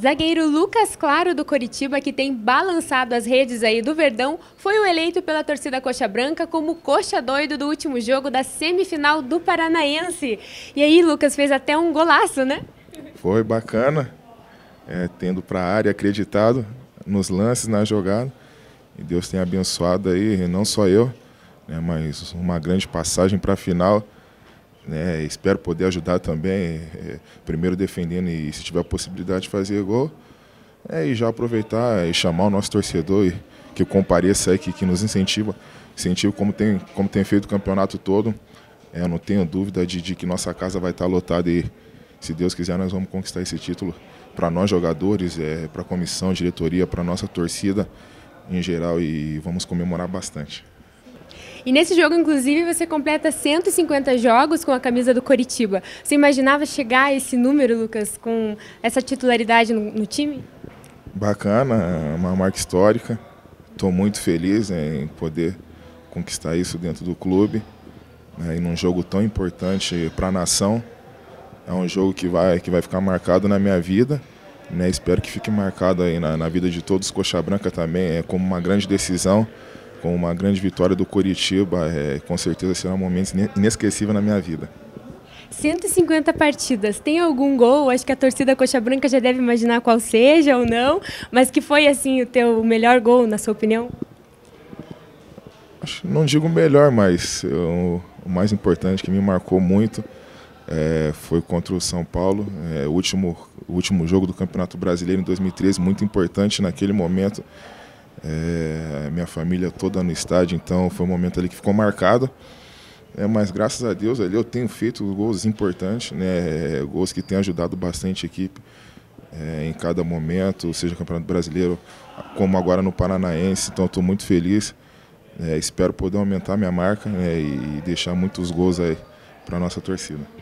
Zagueiro Lucas Claro do Coritiba, que tem balançado as redes aí do Verdão, foi o eleito pela torcida Coxa Branca como coxa doido do último jogo da semifinal do Paranaense. E aí, Lucas fez até um golaço, né? Foi bacana, é, tendo para a área acreditado nos lances, na jogada. E Deus tem abençoado aí, não só eu, né, mas uma grande passagem para a final. Né? Espero poder ajudar também, é, primeiro defendendo e se tiver a possibilidade de fazer gol. É, e já aproveitar e chamar o nosso torcedor e, que compareça aí, que, que nos incentiva, incentiva como tem, como tem feito o campeonato todo. É, eu não tenho dúvida de, de, que nossa casa vai estar lotada e, se Deus quiser, nós vamos conquistar esse título para nós jogadores, é, para a comissão, diretoria, para nossa torcida em geral e vamos comemorar bastante. E nesse jogo, inclusive, você completa 150 jogos com a camisa do Coritiba. Você imaginava chegar a esse número, Lucas, com essa titularidade no, no time? Bacana, é uma marca histórica. Estou muito feliz em poder conquistar isso dentro do clube. Né, e num jogo tão importante para a nação. É um jogo que vai, que vai ficar marcado na minha vida. Né, espero que fique marcado aí na, na vida de todos, Coxa Branca também, é como uma grande decisão com uma grande vitória do Coritiba, é, com certeza será um momento inesquecível na minha vida. 150 partidas, tem algum gol? Acho que a torcida Coxa Branca já deve imaginar qual seja ou não, mas que foi assim o teu melhor gol, na sua opinião? Não digo o melhor, mas eu, o mais importante que me marcou muito é, foi contra o São Paulo, é, o, último, o último jogo do Campeonato Brasileiro em 2013, muito importante naquele momento é, minha família toda no estádio, então foi um momento ali que ficou marcado. É, mas graças a Deus ali eu tenho feito gols importantes, né? É, gols que têm ajudado bastante a equipe é, em cada momento, seja Campeonato Brasileiro, como agora no Paranaense. Então estou muito feliz. É, espero poder aumentar minha marca né? e deixar muitos gols aí para nossa torcida.